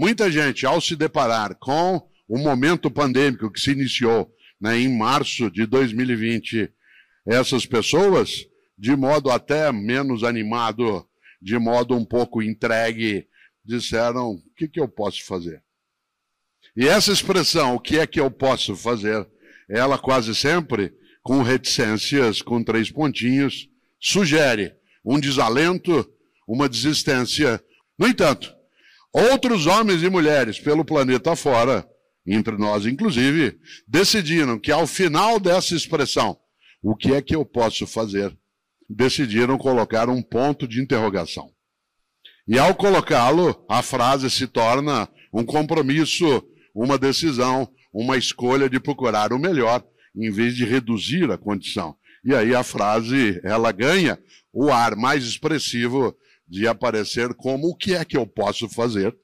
Muita gente, ao se deparar com o momento pandêmico que se iniciou né, em março de 2020, essas pessoas, de modo até menos animado, de modo um pouco entregue, disseram: o que, que eu posso fazer? E essa expressão, o que é que eu posso fazer, ela quase sempre, com reticências, com três pontinhos, sugere um desalento, uma desistência. No entanto, Outros homens e mulheres pelo planeta fora, entre nós inclusive, decidiram que ao final dessa expressão, o que é que eu posso fazer? Decidiram colocar um ponto de interrogação. E ao colocá-lo, a frase se torna um compromisso, uma decisão, uma escolha de procurar o melhor, em vez de reduzir a condição. E aí a frase, ela ganha o ar mais expressivo de aparecer como o que é que eu posso fazer